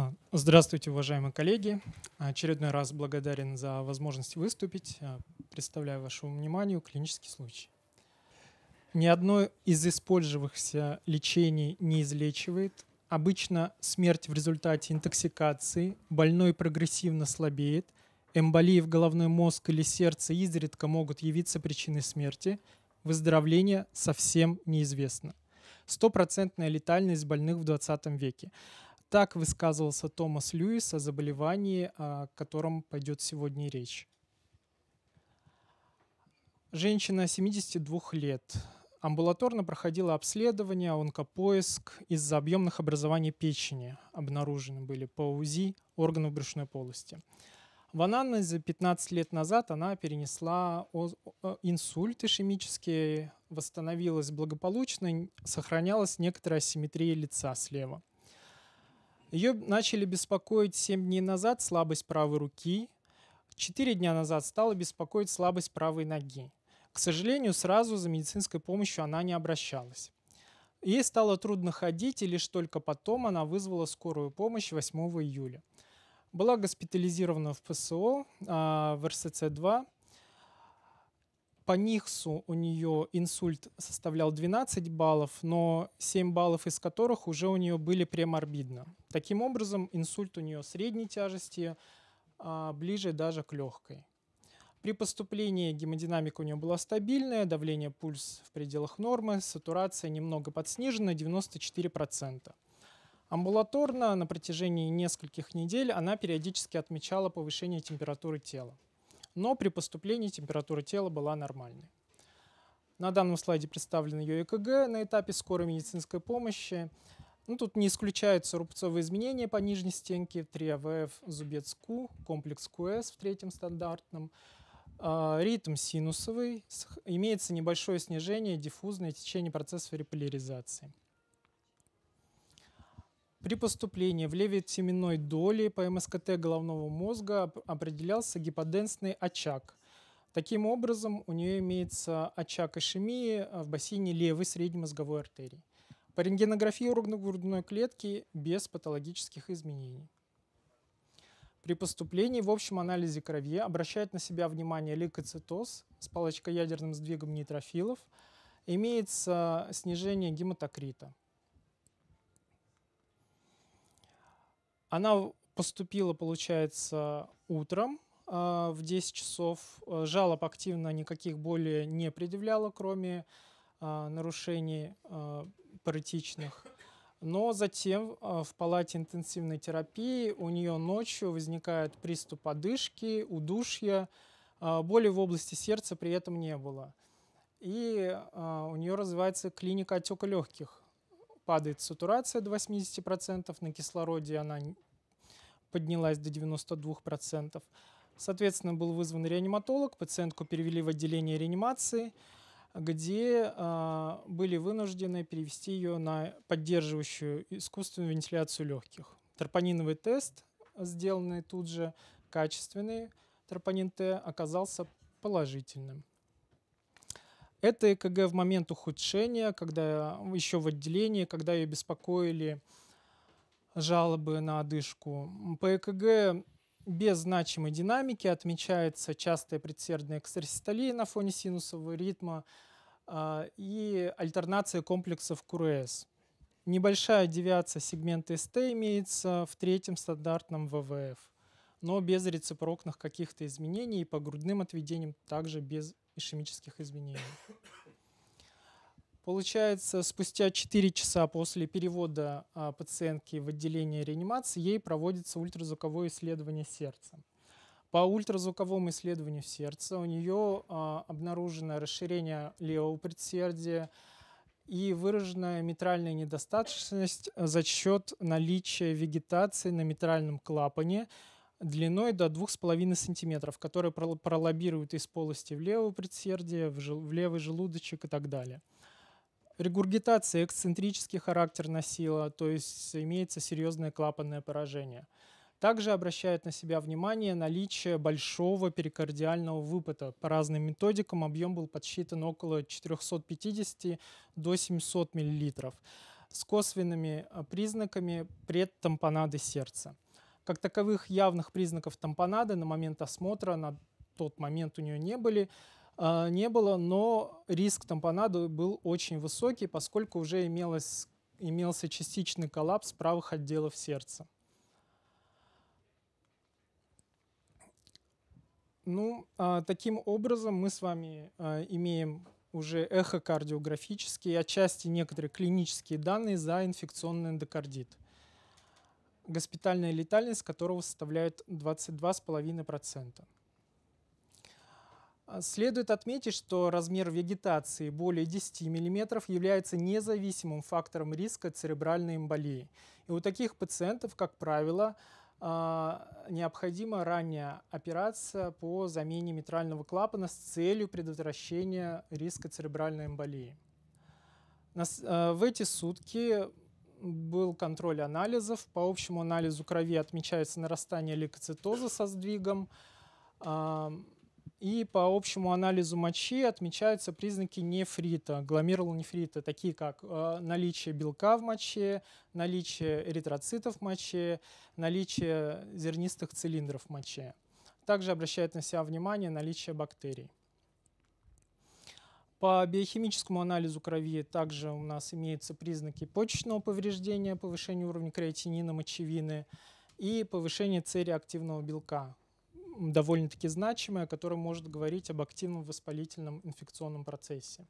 А, здравствуйте, уважаемые коллеги. Очередной раз благодарен за возможность выступить. А, представляю вашему вниманию клинический случай. Ни одно из использовавшихся лечений не излечивает. Обычно смерть в результате интоксикации, больной прогрессивно слабеет, эмболии в головной мозг или сердце изредка могут явиться причиной смерти, выздоровление совсем неизвестно. Стопроцентная летальность больных в 20 веке. Так высказывался Томас Льюис о заболевании, о котором пойдет сегодня речь. Женщина 72 лет. Амбулаторно проходила обследование, онкопоиск из-за объемных образований печени. Обнаружены были по УЗИ органов брюшной полости. В анализе 15 лет назад она перенесла инсульт ишемический, восстановилась благополучно, сохранялась некоторая асимметрия лица слева. Ее начали беспокоить 7 дней назад слабость правой руки, 4 дня назад стала беспокоить слабость правой ноги. К сожалению, сразу за медицинской помощью она не обращалась. Ей стало трудно ходить, и лишь только потом она вызвала скорую помощь 8 июля. Была госпитализирована в ПСО а, в РСЦ-2, по Никсу у нее инсульт составлял 12 баллов, но 7 баллов из которых уже у нее были преморбидно. Таким образом, инсульт у нее средней тяжести, а, ближе даже к легкой. При поступлении гемодинамика у нее была стабильная, давление пульс в пределах нормы, сатурация немного подснижена, 94%. Амбулаторно на протяжении нескольких недель она периодически отмечала повышение температуры тела но при поступлении температура тела была нормальной. На данном слайде представлен ее ЭКГ на этапе скорой медицинской помощи. Ну, тут не исключаются рубцовые изменения по нижней стенке, 3 АВФ, зубец Q, комплекс QS в третьем стандартном, а, ритм синусовый, имеется небольшое снижение, диффузное течение процесса реполяризации. При поступлении в левитеменной доли по МСКТ головного мозга определялся гиподенсный очаг. Таким образом, у нее имеется очаг ишемии а, в бассейне левой среднемозговой артерии. По рентгенографии органа грудной клетки без патологических изменений. При поступлении в общем анализе крови обращает на себя внимание лейкоцитоз с палочкоядерным сдвигом нейтрофилов, имеется снижение гематокрита – Она поступила, получается, утром а, в 10 часов. Э, жалоб активно никаких более не предъявляла, кроме а, нарушений а, паритичных. Но затем в палате интенсивной терапии у нее ночью возникает приступ одышки, удушья. Боли в области сердца при этом не было. И у нее развивается клиника отека легких падает сатурация до 80%, на кислороде она поднялась до 92%. Соответственно, был вызван реаниматолог, пациентку перевели в отделение реанимации, где э, были вынуждены перевести ее на поддерживающую искусственную вентиляцию легких. Тропониновый тест, сделанный тут же, качественный тропонин Т, оказался положительным. Это ЭКГ в момент ухудшения, когда э, еще в отделении, когда ее беспокоили жалобы на одышку. По ЭКГ без значимой динамики отмечается частая предсердная экстрасистолия на фоне синусового ритма а, и альтернация комплексов КРС. Э Небольшая девиация сегмента СТ имеется в третьем стандартном ВВФ но без рецепрокных каких-то изменений и по грудным отведениям также без ишемических изменений. Получается, спустя 4 часа после перевода а, пациентки в отделение реанимации ей проводится ультразвуковое исследование сердца. По ультразвуковому исследованию сердца у нее а, обнаружено расширение левого предсердия и выраженная митральная недостаточность за счет наличия вегетации на митральном клапане – длиной до 2,5 см, которые пролоббируют из полости в левое предсердие, в, жел- в левый желудочек и так далее. Регургитация эксцентрический характер носила, то есть имеется серьезное клапанное поражение. Также обращает на себя внимание наличие большого перикардиального выпада. По разным методикам объем был подсчитан около 450 до 700 мл с косвенными а, признаками предтампонады сердца. Как таковых явных признаков тампонады на момент осмотра, на тот момент у нее не были э, не было, но риск тампонады был очень высокий, поскольку уже имелось, имелся частичный коллапс правых отделов сердца. Ну, а, таким образом мы с вами э, имеем уже эхокардиографические, отчасти некоторые клинические данные за инфекционный эндокардит – госпитальная летальность которого составляет 22,5%. А, следует отметить, что размер вегетации более 10 мм является независимым фактором риска церебральной эмболии. И у таких пациентов, как правило, а, необходима ранняя операция по замене митрального клапана с целью предотвращения риска церебральной эмболии. А, в эти сутки был контроль анализов. По общему анализу крови отмечается нарастание лейкоцитоза со сдвигом. И по общему анализу мочи отмечаются признаки нефрита, гломерулонефрита, такие как э, наличие белка в моче, наличие эритроцитов в моче, наличие зернистых цилиндров в моче. Также обращает на себя внимание наличие бактерий. По биохимическому анализу крови также у нас имеются признаки почечного повреждения, повышение уровня креатинина, мочевины и повышение С-реактивного белка, довольно-таки значимое, которое может говорить об активном воспалительном инфекционном процессе.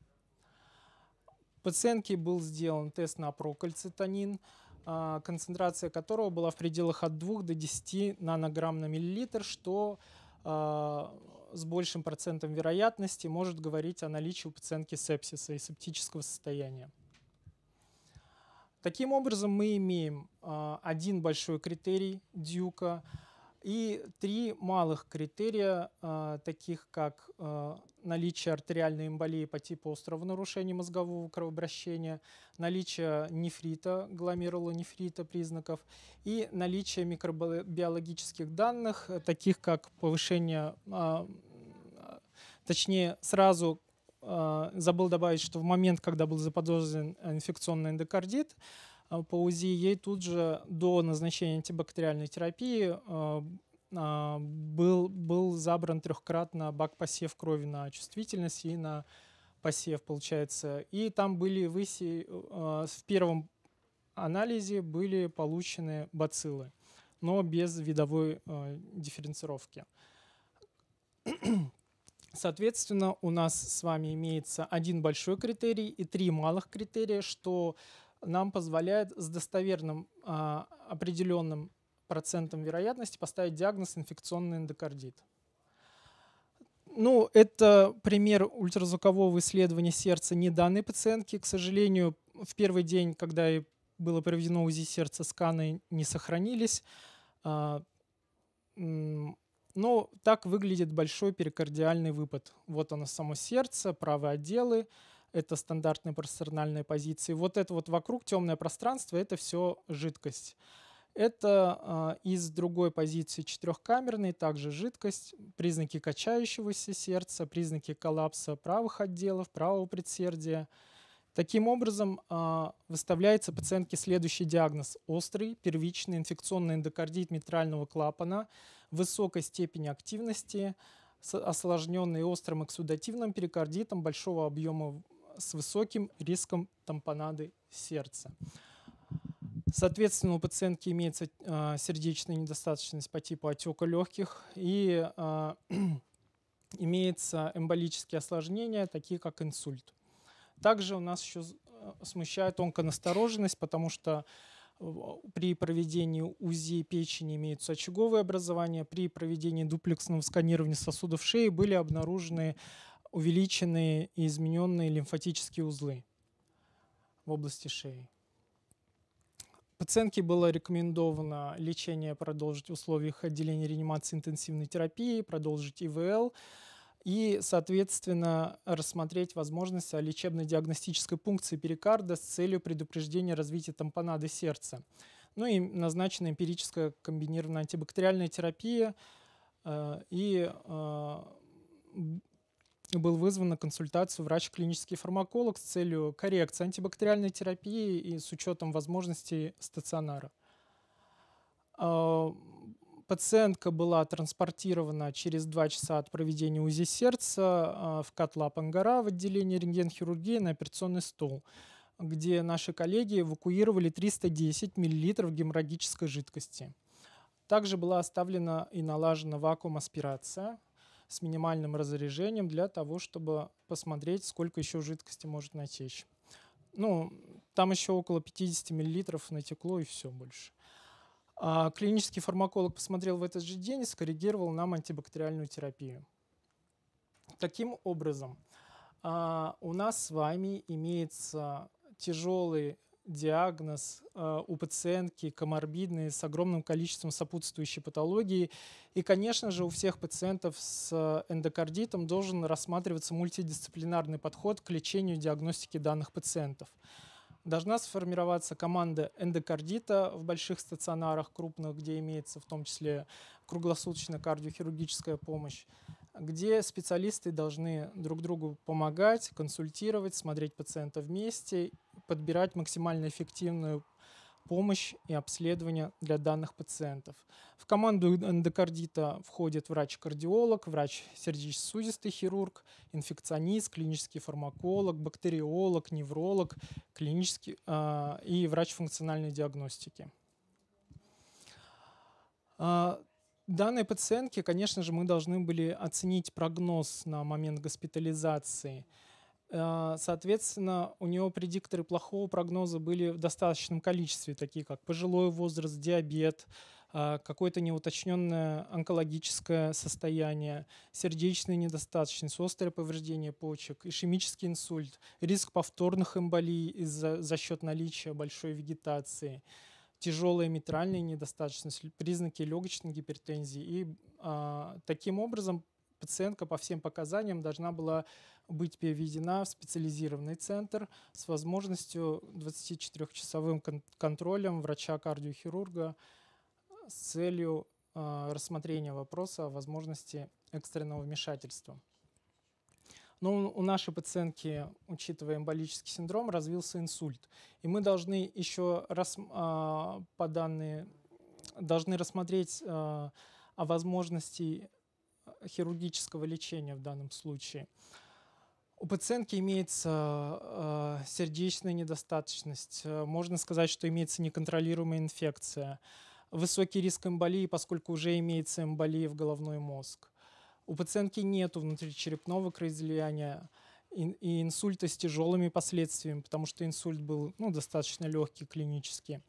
Пациентке был сделан тест на прокальцитонин, а, концентрация которого была в пределах от 2 до 10 нанограмм на миллилитр, что а, с большим процентом вероятности может говорить о наличии у пациентки сепсиса и септического состояния. Таким образом, мы имеем а, один большой критерий Дюка – и три малых критерия, а, таких как а, наличие артериальной эмболии по типу острого нарушения мозгового кровообращения, наличие нефрита, гломерулонефрита признаков и наличие микробиологических данных, таких как повышение, а, точнее сразу забыл добавить, что в момент, когда был заподозрен инфекционный эндокардит, а, по УЗИ, ей тут же до назначения антибактериальной терапии а, а, был, был забран трехкратно бак-посев крови на чувствительность и на посев, получается. И там были выси... в первом анализе были получены бациллы, но без видовой дифференцировки. Соответственно, у нас с вами имеется один большой критерий и три малых критерия, что нам позволяет с достоверным а, определенным процентом вероятности поставить диагноз инфекционный эндокардит. Ну, это пример ультразвукового исследования сердца не данной пациентки. К сожалению, в первый день, когда и было проведено УЗИ сердца, сканы не сохранились. А, но так выглядит большой перикардиальный выпад. Вот оно само сердце, правые отделы – это стандартные процессорнальные позиции. Вот это вот вокруг темное пространство, это все жидкость. Это э, из другой позиции четырехкамерной, также жидкость, признаки качающегося сердца, признаки коллапса правых отделов, правого предсердия. Таким образом, э, выставляется пациентке следующий диагноз. Острый первичный инфекционный эндокардит митрального клапана, высокой степени активности, с осложненной острым эксудативным перикардитом большого объема с высоким риском тампонады сердца. Соответственно, у пациентки имеется а, сердечная недостаточность по типу отека легких и а, имеются эмболические осложнения, такие как инсульт. Также у нас еще а, смущает онконастороженность, потому что при проведении УЗИ печени имеются очаговые образования, при проведении дуплексного сканирования сосудов шеи были обнаружены увеличенные и измененные лимфатические узлы в области шеи. Пациентке было рекомендовано лечение продолжить в условиях отделения реанимации интенсивной терапии, продолжить ИВЛ и, соответственно, рассмотреть возможность лечебно-диагностической пункции перикарда с целью предупреждения развития тампонады сердца. Ну и назначена эмпирическая комбинированная антибактериальная терапия э, и э, был вызван на консультацию врач-клинический фармаколог с целью коррекции антибактериальной терапии и с учетом возможностей стационара. А, пациентка была транспортирована через два часа от проведения УЗИ сердца а, в Катла Пангара в отделении рентгенхирургии на операционный стол, где наши коллеги эвакуировали 310 мл геморрагической жидкости. Также была оставлена и налажена вакуум-аспирация – с минимальным разряжением для того, чтобы посмотреть, сколько еще жидкости может натечь. Ну, там еще около 50 мл натекло и все больше. А клинический фармаколог посмотрел в этот же день и скоррегировал нам антибактериальную терапию. Таким образом, а, у нас с вами имеется тяжелый диагноз э, у пациентки коморбидный с огромным количеством сопутствующей патологии. И, конечно же, у всех пациентов с э, эндокардитом должен рассматриваться мультидисциплинарный подход к лечению и диагностике данных пациентов. Должна сформироваться команда эндокардита в больших стационарах крупных, где имеется в том числе круглосуточная кардиохирургическая помощь где специалисты должны друг другу помогать, консультировать, смотреть пациента вместе, подбирать максимально эффективную помощь и обследование для данных пациентов. В команду эндокардита входит врач-кардиолог, врач кардиолог врач сердечно сосудистый хирург, инфекционист, клинический фармаколог, бактериолог, невролог клинический, э, и врач функциональной диагностики. А, данной пациентке, конечно же, мы должны были оценить прогноз на момент госпитализации. Э, соответственно, у него предикторы плохого прогноза были в достаточном количестве, такие как пожилой возраст, диабет, э, какое-то неуточненное онкологическое состояние, сердечная недостаточность, острое повреждение почек, ишемический инсульт, риск повторных эмболий из-за, за счет наличия большой вегетации – тяжелые митральные недостаточности, признаки легочной гипертензии. И а, таким образом пациентка по всем показаниям должна была быть переведена в специализированный центр с возможностью 24-часовым кон- контролем врача-кардиохирурга с целью э, рассмотрения вопроса о возможности экстренного вмешательства. Но у нашей пациентки, учитывая эмболический синдром, развился инсульт. И мы должны еще раз, а, по данные, должны рассмотреть а, о возможности хирургического лечения в данном случае. У пациентки имеется э, сердечная недостаточность, можно сказать, что имеется неконтролируемая инфекция, высокий риск эмболии, поскольку уже имеется эмболия в головной мозг. У пациентки нет внутричерепного кровоизлияния и инсульта с тяжелыми последствиями, потому что инсульт был ну, достаточно легкий клинически.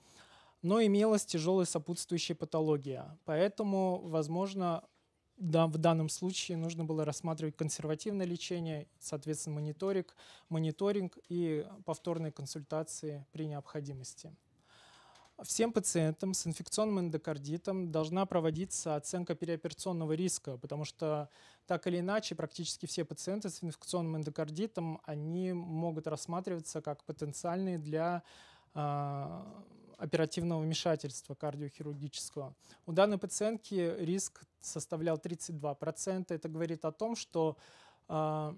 Но имелась тяжелая сопутствующая патология. Поэтому, возможно, да, в данном случае нужно было рассматривать консервативное лечение, соответственно, мониторинг, мониторинг и повторные консультации при необходимости. Всем пациентам с инфекционным эндокардитом должна проводиться оценка переоперационного риска, потому что так или иначе практически все пациенты с инфекционным эндокардитом, они могут рассматриваться как потенциальные для э, оперативного вмешательства кардиохирургического. У данной пациентки риск составлял 32%. Это говорит о том, что э,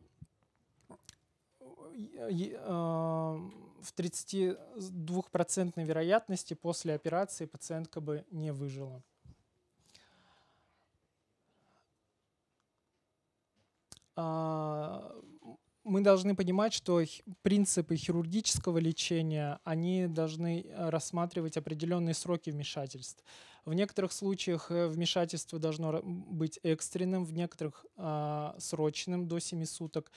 э, в 32% вероятности после операции пациентка бы не выжила. А, мы должны понимать, что принципы хирургического лечения, они должны э, рассматривать определенные сроки вмешательств. В некоторых случаях э, вмешательство должно быть экстренным, в некоторых э, срочным до 7 суток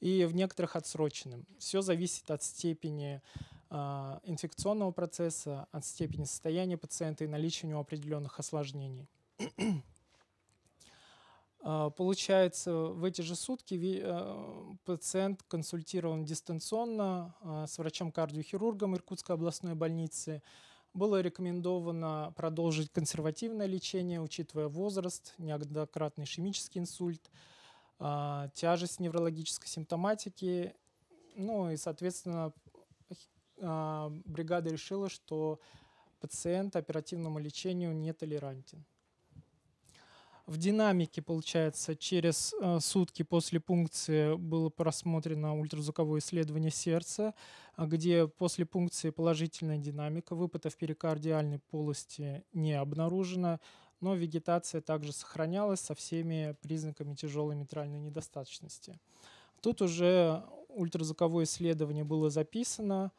и в некоторых отсроченным. Все зависит от степени э, инфекционного процесса, от степени состояния пациента и наличия у него определенных осложнений. А, получается, в эти же сутки э, пациент консультирован дистанционно а, с врачом-кардиохирургом Иркутской областной больницы. Было рекомендовано продолжить консервативное лечение, учитывая возраст, неоднократный ишемический инсульт, а, тяжесть неврологической симптоматики. Ну и, соответственно, бригада решила, что пациент оперативному лечению не толерантен в динамике, получается, через э, сутки после пункции было просмотрено ультразвуковое исследование сердца, а где после пункции положительная динамика, выпада в перикардиальной полости не обнаружена, но вегетация также сохранялась со всеми признаками тяжелой митральной недостаточности. Тут уже ультразвуковое исследование было записано,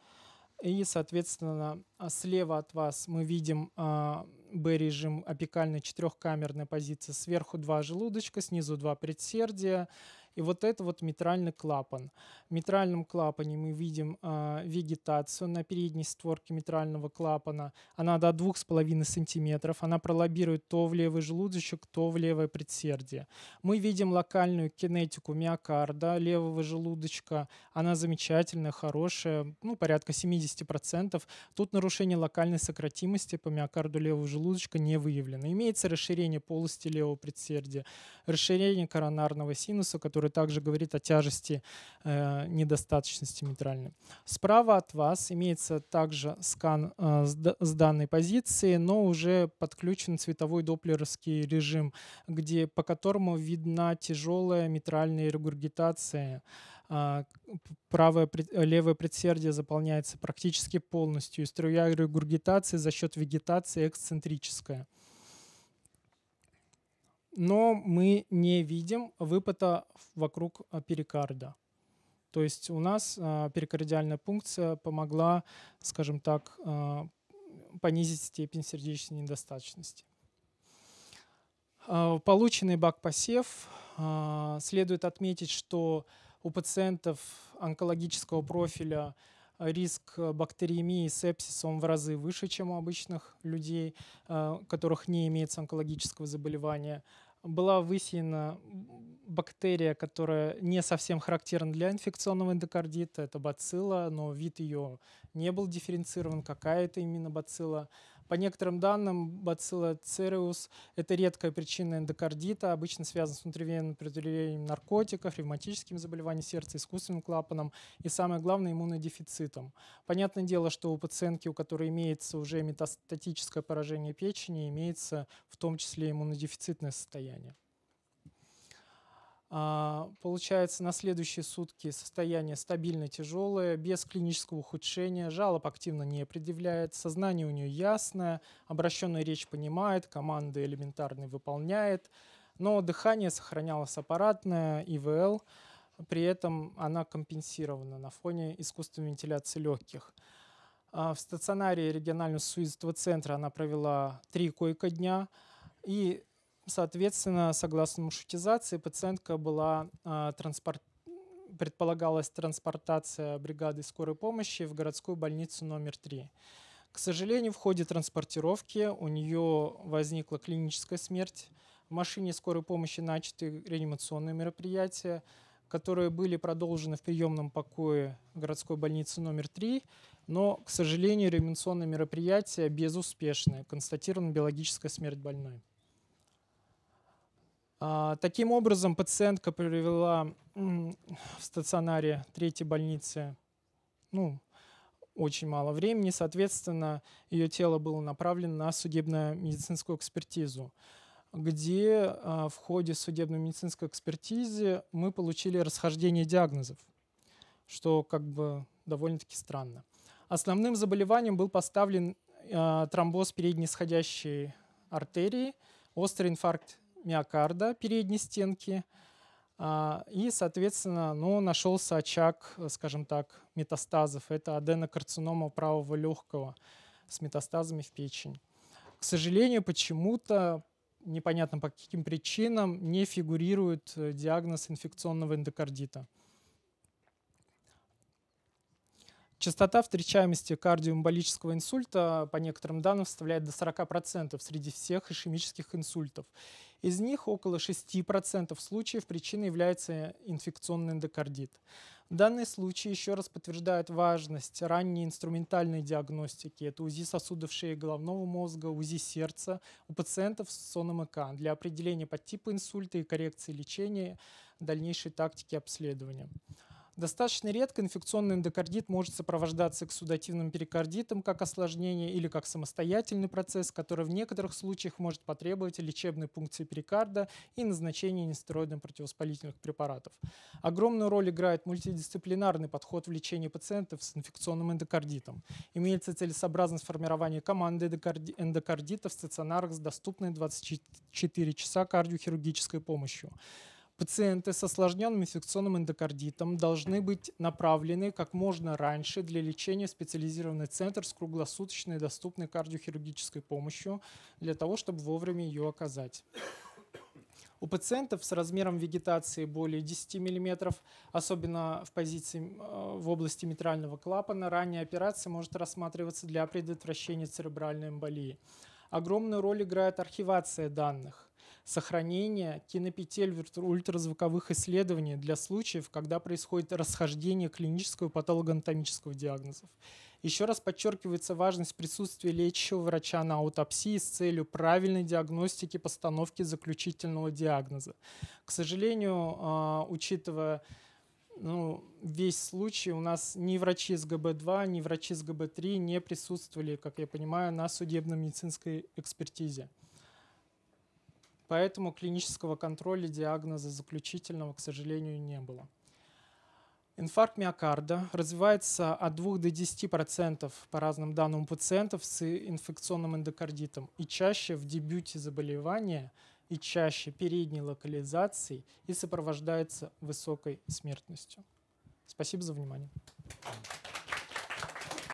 и, соответственно, слева от вас мы видим а, Б-режим, опекальный четырехкамерной позиции сверху два желудочка, снизу два предсердия, и вот это вот митральный клапан. В митральном клапане мы видим э, вегетацию на передней створке митрального клапана. Она до 2,5 см. Она пролоббирует то в левый желудочек, то в левое предсердие. Мы видим локальную кинетику миокарда левого желудочка. Она замечательная, хорошая, ну, порядка 70%. Тут нарушение локальной сократимости по миокарду левого желудочка не выявлено. Имеется расширение полости левого предсердия, расширение коронарного синуса, который который также говорит о тяжести э, недостаточности митральной. Справа от вас имеется также скан э, с, с данной позиции, но уже подключен цветовой доплеровский режим, где, по которому видна тяжелая митральная регургитация а, правое, левое предсердие заполняется практически полностью, и струя регургитации за счет вегетации эксцентрическая но мы не видим выпада вокруг а, перикарда. То есть у нас а, перикардиальная пункция помогла, скажем так, а, понизить степень сердечной недостаточности. Полученный бак-посев. Следует отметить, что у пациентов онкологического профиля – риск э, бактериемии и сепсиса он в разы выше, чем у обычных людей, э, у которых не имеется онкологического заболевания. Была высеяна бактерия, которая не совсем характерна для инфекционного эндокардита, это бацилла, но вид ее не был дифференцирован, какая это именно бацилла. По некоторым данным, бацилла цереус – это редкая причина эндокардита, обычно связана с внутривенным предупреждением наркотиков, ревматическими заболеваниями сердца, искусственным клапаном и, самое главное, иммунодефицитом. Понятное дело, что у пациентки, у которой имеется уже метастатическое поражение печени, имеется в том числе иммунодефицитное состояние. А, получается, на следующие сутки состояние стабильно тяжелое, без клинического ухудшения, жалоб активно не предъявляет, сознание у нее ясное, обращенную речь понимает, команды элементарные выполняет, но дыхание сохранялось аппаратное, ИВЛ, при этом она компенсирована на фоне искусственной вентиляции легких. А, в стационаре регионального суицидного центра она провела три койко-дня, и Соответственно, согласно маршрутизации, пациентка была а, транспорт предполагалась транспортация бригады скорой помощи в городскую больницу номер 3. К сожалению, в ходе транспортировки у нее возникла клиническая смерть. В машине скорой помощи начаты реанимационные мероприятия, которые были продолжены в приемном покое городской больницы номер 3, но, к сожалению, реанимационные мероприятия безуспешны. Констатирована биологическая смерть больной. А, таким образом, пациентка провела в стационаре третьей больницы ну, очень мало времени, соответственно, ее тело было направлено на судебно-медицинскую экспертизу, где а, в ходе судебно-медицинской экспертизы мы получили расхождение диагнозов, что как бы довольно-таки странно. Основным заболеванием был поставлен а, тромбоз передней сходящей артерии, острый инфаркт миокарда передней стенки, а, и, соответственно, ну, нашелся очаг, скажем так, метастазов. Это аденокарцинома правого легкого с метастазами в печень. К сожалению, почему-то, непонятно по каким причинам, не фигурирует э, диагноз инфекционного эндокардита. Частота встречаемости кардиоэмболического инсульта, по некоторым данным, составляет до 40% среди всех ишемических инсультов. Из них около 6% случаев причиной является инфекционный эндокардит. Данные случаи еще раз подтверждают важность ранней инструментальной диагностики. Это УЗИ сосудов шеи головного мозга, УЗИ сердца у пациентов с соном ЭК для определения подтипа инсульта и коррекции лечения дальнейшей тактики обследования. Достаточно редко инфекционный эндокардит может сопровождаться эксудативным перикардитом как осложнение или как самостоятельный процесс, который в некоторых случаях может потребовать лечебной пункции перикарда и назначения нестероидных противовоспалительных препаратов. Огромную роль играет мультидисциплинарный подход в лечении пациентов с инфекционным эндокардитом. Имеется целесообразность формирования команды эндокардитов в стационарах с доступной 24 часа кардиохирургической помощью. Пациенты с осложненным инфекционным эндокардитом должны быть направлены как можно раньше для лечения в специализированный центр с круглосуточной доступной кардиохирургической помощью для того, чтобы вовремя ее оказать. У пациентов с размером вегетации более 10 мм, особенно в позиции э, в области митрального клапана, ранняя операция может рассматриваться для предотвращения церебральной эмболии. Огромную роль играет архивация данных сохранения кинопетель ультразвуковых исследований для случаев, когда происходит расхождение клинического и патологоанатомического диагнозов. Еще раз подчеркивается важность присутствия лечащего врача на аутопсии с целью правильной диагностики постановки заключительного диагноза. К сожалению, а, учитывая ну, весь случай у нас ни врачи с ГБ-2, ни врачи с ГБ-3 не присутствовали, как я понимаю, на судебно-медицинской экспертизе. Поэтому клинического контроля диагноза заключительного, к сожалению, не было. Инфаркт миокарда развивается от 2 до 10% по разным данным пациентов с инфекционным эндокардитом и чаще в дебюте заболевания и чаще передней локализацией и сопровождается высокой смертностью. Спасибо за внимание.